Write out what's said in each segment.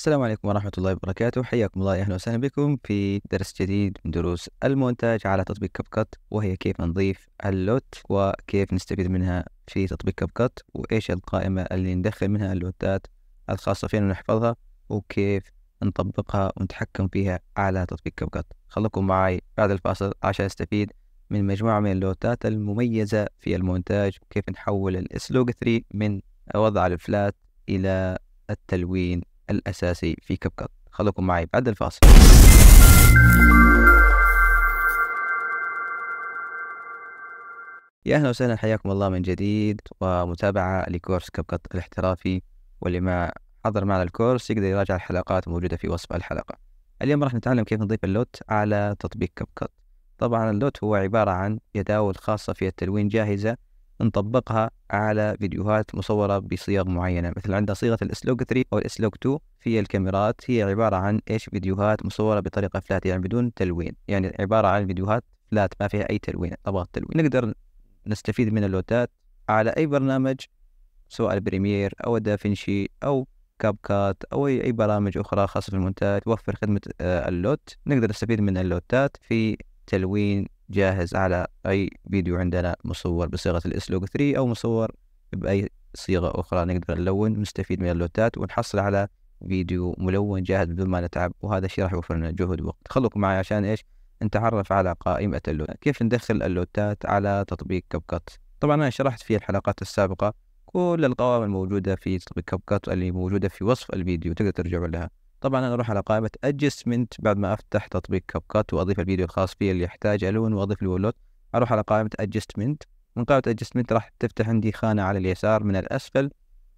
السلام عليكم ورحمة الله وبركاته حياكم الله أهلا وسهلا بكم في درس جديد من دروس المونتاج على تطبيق كاب كات وهي كيف نضيف اللوت وكيف نستفيد منها في تطبيق كاب كات وإيش القائمة اللي ندخل منها اللوتات الخاصة فينا ونحفظها وكيف نطبقها ونتحكم فيها على تطبيق كاب كات خليكم معي بعد الفاصل عشان أستفيد من مجموعة من اللوتات المميزة في المونتاج وكيف نحول الاسلوج 3 من وضع الفلات إلى التلوين الأساسي في كاب كات خليكم معي بعد الفاصل يا أهلا وسهلا حياكم الله من جديد ومتابعة لكورس كاب كات الاحترافي واللي ما حضر معنا الكورس يقدر يراجع الحلقات الموجودة في وصف الحلقة اليوم راح نتعلم كيف نضيف اللوت على تطبيق كاب كات طبعا اللوت هو عبارة عن يداول خاصة في التلوين جاهزة نطبقها على فيديوهات مصورة بصيغ معينة مثل عندها صيغة الاسلوك 3 أو الاسلوك 2 في الكاميرات هي عبارة عن إيش فيديوهات مصورة بطريقة فلات يعني بدون تلوين يعني عبارة عن فيديوهات فلات ما فيها أي تلوين طبقة تلوين نقدر نستفيد من اللوتات على أي برنامج سواء البريمير أو دافنشي أو كاب كات أو أي برامج أخرى خاصة في المونتاج توفر خدمة آه، اللوت نقدر نستفيد من اللوتات في تلوين جاهز على أي فيديو عندنا مصور بصيغة الاسلوب 3 أو مصور بأي صيغة أخرى نقدر نلون نستفيد من اللوتات ونحصل على فيديو ملون جاهز بدون ما نتعب وهذا الشيء راح يوفر لنا جهد ووقت خلوكم معي عشان إيش نتعرف على قائمة اللوتات كيف ندخل اللوتات على تطبيق كاب كات طبعا أنا شرحت في الحلقات السابقة كل القوائم الموجودة في تطبيق كاب كات اللي موجودة في وصف الفيديو تقدر ترجعوا لها طبعا انا اروح على قائمه ادجستمنت بعد ما افتح تطبيق كاب كات واضيف الفيديو الخاص فيه اللي يحتاج الون واضيف الولوت اروح على قائمه ادجستمنت من قائمه ادجستمنت راح تفتح عندي خانه على اليسار من الاسفل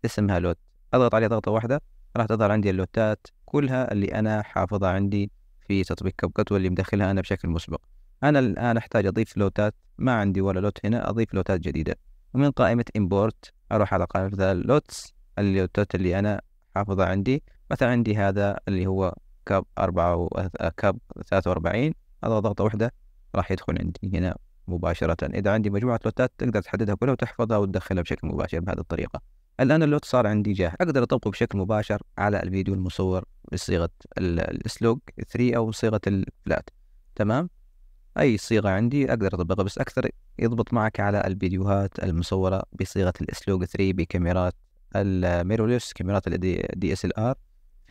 اسمها لوت اضغط عليها ضغطه واحده راح تظهر عندي اللوتات كلها اللي انا حافظها عندي في تطبيق كاب كات واللي مدخلها انا بشكل مسبق انا الان احتاج اضيف لوتات ما عندي ولا لوت هنا اضيف لوتات جديده ومن قائمه امبورت اروح على قائمه اللوتس اللوتات اللي انا حافظها عندي مثلا عندي هذا اللي هو كاب أربعة و... كاب ثلاثة وأربعين هذا ضغطة واحدة راح يدخل عندي هنا مباشرة إذا عندي مجموعة لوتات تقدر تحددها كلها وتحفظها وتدخلها بشكل مباشر بهذه الطريقة الآن اللوت صار عندي جاهز أقدر أطبقه بشكل مباشر على الفيديو المصور بصيغة السلوك 3 أو صيغة الفلات تمام أي صيغة عندي أقدر أطبقها بس أكثر يضبط معك على الفيديوهات المصورة بصيغة السلوك 3 بكاميرات الميرورلس كاميرات الدي اس ال ار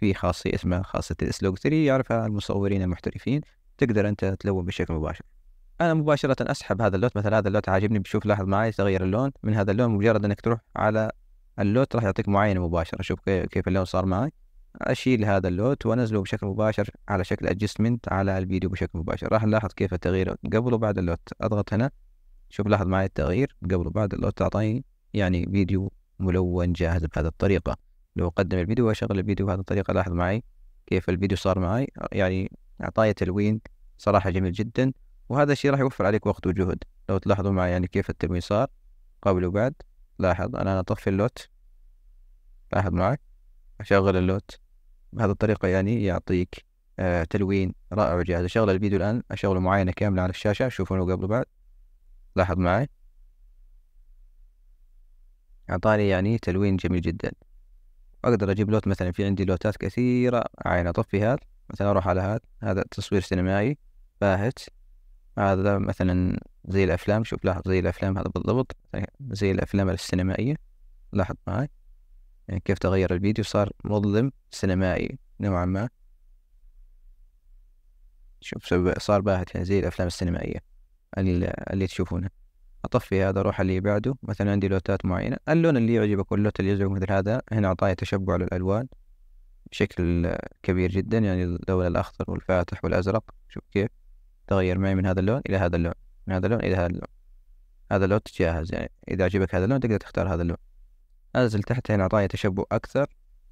في خاصية اسمها خاصة السلوج 3 يعرفها المصورين المحترفين تقدر أنت تلون بشكل مباشر أنا مباشرة أسحب هذا اللوت مثلا هذا اللوت عاجبني بشوف لاحظ معي تغير اللون من هذا اللون مجرد أنك تروح على اللوت راح يعطيك معينة مباشرة شوف كيف اللون صار معي أشيل هذا اللوت وأنزله بشكل مباشر على شكل أدجستمنت على الفيديو بشكل مباشر راح نلاحظ كيف التغيير قبل وبعد اللوت أضغط هنا شوف لاحظ معي التغيير قبل وبعد اللوت أعطاني يعني فيديو ملون جاهز بهذه الطريقة لو أقدم الفيديو وأشغل الفيديو بهذه الطريقة لاحظ معي كيف الفيديو صار معي يعني أعطاي تلوين صراحة جميل جدا وهذا الشيء راح يوفر عليك وقت وجهد لو تلاحظوا معي يعني كيف التلوين صار قبل وبعد لاحظ أنا أطفي اللوت لاحظ معي أشغل اللوت بهذه الطريقة يعني يعطيك آه تلوين رائع وجاهز أشغل الفيديو الآن أشغله معاينة كاملة على الشاشة شوفونه قبل وبعد لاحظ معي أعطاني يعني تلوين جميل جدا اقدر اجيب لوت مثلا في عندي لوتات كثيره عين اطفي هذا مثلا اروح على هذا هذا تصوير سينمائي باهت هذا مثلا زي الافلام شوف لاحظ زي الافلام هذا بالضبط زي الافلام السينمائيه لاحظ معي يعني كيف تغير الفيديو صار مظلم سينمائي نوعا ما شوف صار باهت يعني زي الافلام السينمائيه اللي, اللي تشوفونها اطفي هذا اروح اللي بعده مثلا عندي لوتات معينه اللون اللي يعجبك واللوت اللي يعجبك مثل هذا هنا اعطاني تشبع للالوان بشكل كبير جدا يعني اللون الاخضر والفاتح والازرق شوف كيف تغير معي من هذا اللون الى هذا اللون من هذا اللون الى هذا اللون هذا اللوت جاهز يعني اذا عجبك هذا اللون تقدر تختار هذا اللون انزل تحت هنا اعطاني تشبع اكثر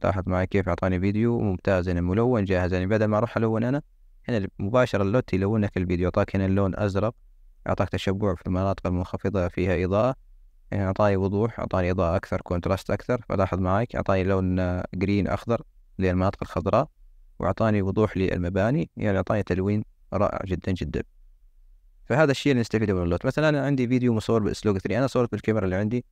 لاحظ معي كيف اعطاني فيديو ممتاز يعني ملون جاهز يعني بدل ما اروح الون انا هنا مباشرة اللوت يلون لك الفيديو اعطاك هنا اللون ازرق أعطاك تشبع في المناطق المنخفضة فيها إضاءة يعني أعطاني وضوح أعطاني إضاءة أكثر كونتراست أكثر فلاحظ معاك أعطاني لون جرين آه، أخضر للمناطق الخضراء وأعطاني وضوح للمباني يعني أعطاني تلوين رائع جدا جدا فهذا الشيء اللي نستفيده من اللوت مثلا أنا عندي فيديو مصور بإسلوج 3 أنا صورت بالكاميرا اللي عندي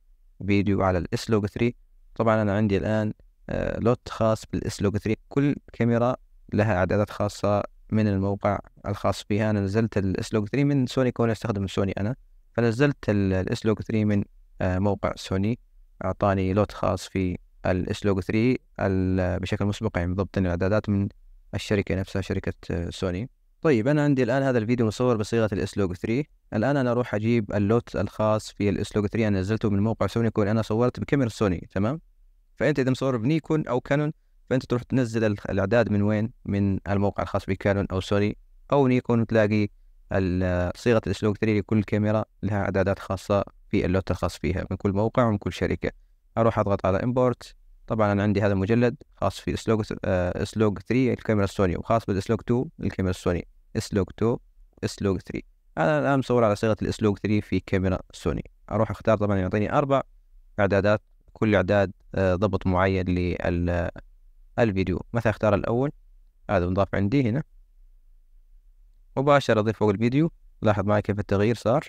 فيديو على الإسلوج 3 طبعا أنا عندي الآن آه، لوت خاص بالإسلوج 3 كل كاميرا لها إعدادات خاصة من الموقع الخاص بها انا نزلت الاسلوج 3 من سوني كوني استخدم سوني انا فنزلت الاسلوج 3 من آه، موقع سوني اعطاني لوت خاص في الاسلوج 3 بشكل مسبق يعني بالضبط الاعدادات من الشركه نفسها شركه سوني آه، طيب انا عندي الان هذا الفيديو مصور بصيغه الاسلوج 3 الان انا اروح اجيب اللوت الخاص في الاسلوج 3 انا نزلته من موقع سوني كون انا صورت بكاميرا سوني تمام فانت اذا مصور بنيكون او كانون فانت تروح تنزل الاعداد من وين من الموقع الخاص بكانون او سوني او نيكون تلاقي صيغه الاسلوب 3 لكل كاميرا لها اعدادات خاصه في اللوت الخاص فيها من كل موقع ومن كل شركه اروح اضغط على امبورت طبعا انا عندي هذا المجلد خاص في اسلوج آه، اسلوج 3 الكاميرا السوني وخاص بالاسلوج 2 الكاميرا السوني اسلوج 2 اسلوج 3 انا الان مصور على صيغه الاسلوج 3 في كاميرا سوني اروح اختار طبعا يعطيني اربع اعدادات كل اعداد آه، ضبط معين لل الفيديو مثلا اختار الأول هذا مضاف عندي هنا مباشرة أضيف فوق الفيديو لاحظ معي كيف التغيير صار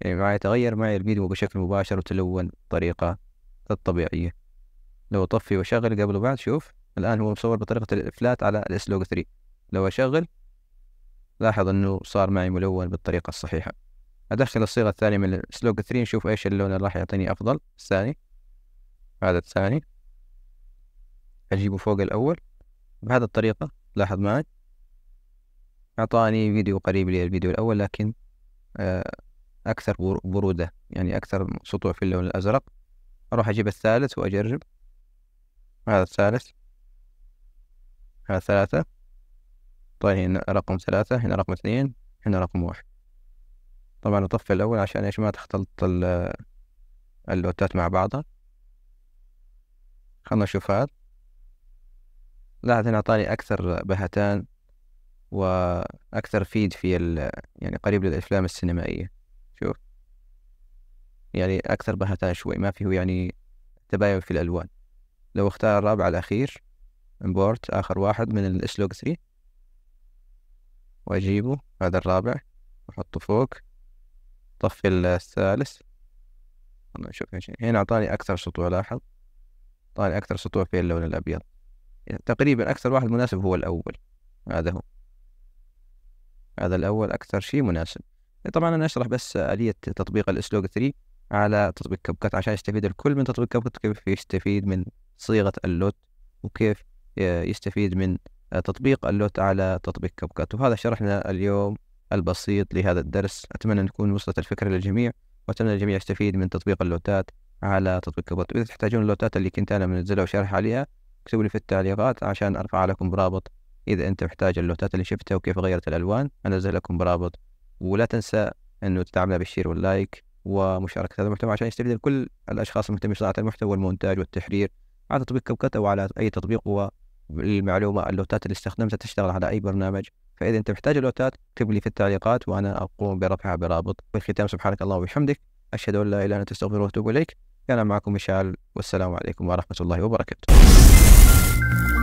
يعني معي تغير معي الفيديو بشكل مباشر وتلون بطريقة الطبيعية لو أطفي وأشغل قبل وبعد شوف الآن هو مصور بطريقة الإفلات على الإسلوج 3 لو أشغل لاحظ أنه صار معي ملون بالطريقة الصحيحة أدخل الصيغة الثانية من الإسلوج 3 نشوف إيش اللون اللي راح يعطيني أفضل الثاني هذا الثاني أجيبه فوق الأول بهذه الطريقة لاحظ معي أعطاني فيديو قريب للفيديو الأول لكن آه، أكثر برودة يعني أكثر سطوع في اللون الأزرق أروح أجيب الثالث وأجرب هذا الثالث هذا ثلاثة طيب هنا رقم ثلاثة هنا رقم اثنين هنا رقم واحد طبعا أطفي الأول عشان إيش ما تختلط اللوتات مع بعضها خلنا نشوف هذا لاحظ انه اعطاني اكثر بهتان واكثر فيد في ال... يعني قريب للافلام السينمائيه شوف يعني اكثر بهتان شوي ما فيه يعني تباين في الالوان لو اختار الرابع الاخير امبورت اخر واحد من الاسلوك 3 واجيبه هذا الرابع واحطه فوق طفي الثالث نشوف هنا اعطاني اكثر سطوع لاحظ اعطاني اكثر سطوع في اللون الابيض يعني تقريبا أكثر واحد مناسب هو الأول هذا هو هذا الأول أكثر شيء مناسب طبعا أنا أشرح بس آلية تطبيق الأسلوب 3 على تطبيق كبكات عشان يستفيد الكل من تطبيق كبكات كيف يستفيد من صيغة اللوت وكيف يستفيد من تطبيق اللوت على تطبيق كبكات وهذا شرحنا اليوم البسيط لهذا الدرس أتمنى أن تكون وصلت الفكرة للجميع وأتمنى الجميع يستفيد من تطبيق اللوتات على تطبيق كبكات وإذا تحتاجون اللوتات اللي كنت أنا منزلها وشارح عليها اكتبوا لي في التعليقات عشان ارفع لكم برابط اذا انت محتاج اللوتات اللي شفتها وكيف غيرت الالوان انزل لكم برابط ولا تنسى انه تدعمنا بالشير واللايك ومشاركه هذا المحتوى عشان يستفيد كل الاشخاص المهتمين بصناعه المحتوى والمونتاج والتحرير على تطبيق كبكت او على اي تطبيق هو اللوتات اللي استخدمتها تشتغل على اي برنامج فاذا انت محتاج اللوتات اكتب لي في التعليقات وانا اقوم برفعها برابط في الختام سبحانك اللهم وبحمدك اشهد ان لا اله الا انت استغفرك واتوب اليك كان معكم مشعل والسلام عليكم ورحمة الله وبركاته